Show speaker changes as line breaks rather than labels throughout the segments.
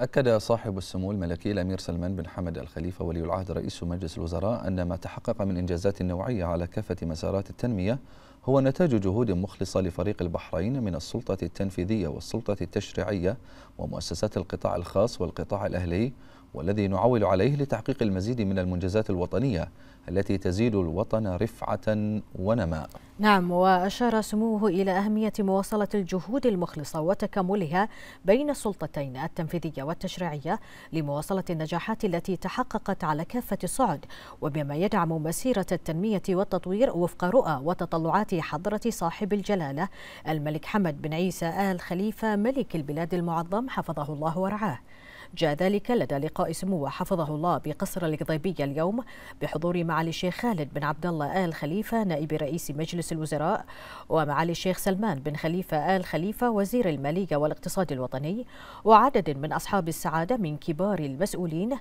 أكد صاحب السمو الملكي الأمير سلمان بن حمد
الخليفة ولي العهد رئيس مجلس الوزراء أن ما تحقق من إنجازات نوعية على كافة مسارات التنمية هو نتاج جهود مخلصة لفريق البحرين من السلطة التنفيذية والسلطة التشريعية ومؤسسات القطاع الخاص والقطاع الأهلي والذي نعول عليه لتحقيق المزيد من المنجزات الوطنية التي تزيد الوطن رفعة ونماء
نعم وأشار سموه إلى أهمية مواصلة الجهود المخلصة وتكاملها بين السلطتين التنفيذية والتشريعية لمواصلة النجاحات التي تحققت على كافة الصعد وبما يدعم مسيرة التنمية والتطوير وفق رؤى وتطلعات حضرة صاحب الجلالة الملك حمد بن عيسى آل خليفة ملك البلاد المعظم حفظه الله ورعاه جاء ذلك لدى لقاء سموه حفظه الله بقصر القضيبية اليوم بحضور معالي الشيخ خالد بن عبد الله آل خليفة نائب رئيس مجلس الوزراء ومعالي الشيخ سلمان بن خليفة آل خليفة وزير المالية والاقتصاد الوطني وعدد من أصحاب السعادة من كبار المسؤولين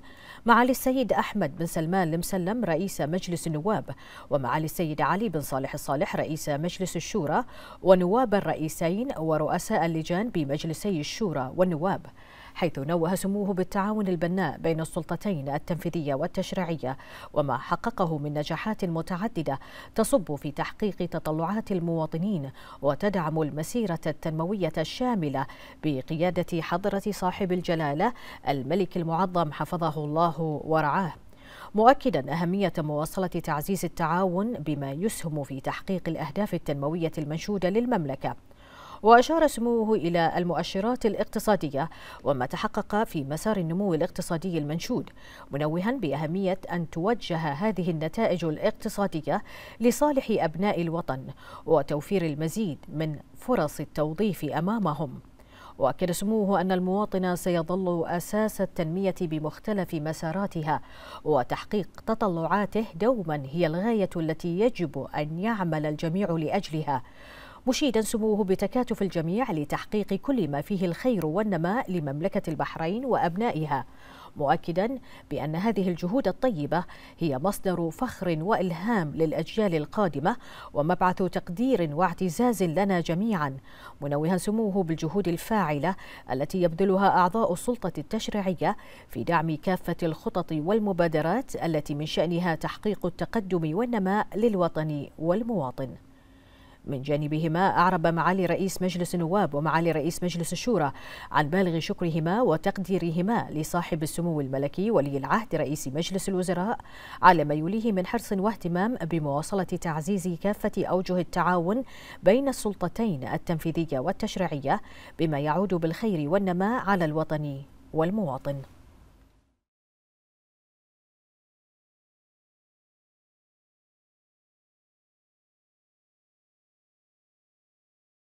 معالي السيد أحمد بن سلمان المسلم رئيس مجلس النواب ومعالي السيد علي بن صالح الصالح رئيس مجلس الشورى ونواب الرئيسين ورؤساء اللجان بمجلسي الشورى والنواب حيث نوه سموه بالتعاون البناء بين السلطتين التنفيذية والتشريعية وما حققه من نجاحات متعددة تصب في تحقيق تطلعات المواطنين وتدعم المسيرة التنموية الشاملة بقيادة حضرة صاحب الجلالة الملك المعظم حفظه الله ورعاه مؤكدا أهمية مواصلة تعزيز التعاون بما يسهم في تحقيق الأهداف التنموية المنشودة للمملكة وأشار سموه إلى المؤشرات الاقتصادية وما تحقق في مسار النمو الاقتصادي المنشود منوها بأهمية أن توجه هذه النتائج الاقتصادية لصالح أبناء الوطن وتوفير المزيد من فرص التوظيف أمامهم واكد سموه ان المواطن سيظل اساس التنميه بمختلف مساراتها وتحقيق تطلعاته دوما هي الغايه التي يجب ان يعمل الجميع لاجلها مشيدا سموه بتكاتف الجميع لتحقيق كل ما فيه الخير والنماء لمملكة البحرين وأبنائها مؤكدا بأن هذه الجهود الطيبة هي مصدر فخر وإلهام للأجيال القادمة ومبعث تقدير واعتزاز لنا جميعا منوها سموه بالجهود الفاعلة التي يبذلها أعضاء السلطة التشريعية في دعم كافة الخطط والمبادرات التي من شأنها تحقيق التقدم والنماء للوطن والمواطن من جانبهما أعرب معالي رئيس مجلس النواب ومعالي رئيس مجلس الشورى عن بالغ شكرهما وتقديرهما لصاحب السمو الملكي ولي العهد رئيس مجلس الوزراء على ما يوليه من حرص واهتمام بمواصلة تعزيز كافة أوجه التعاون بين السلطتين التنفيذية والتشريعية بما يعود بالخير والنماء على الوطن والمواطن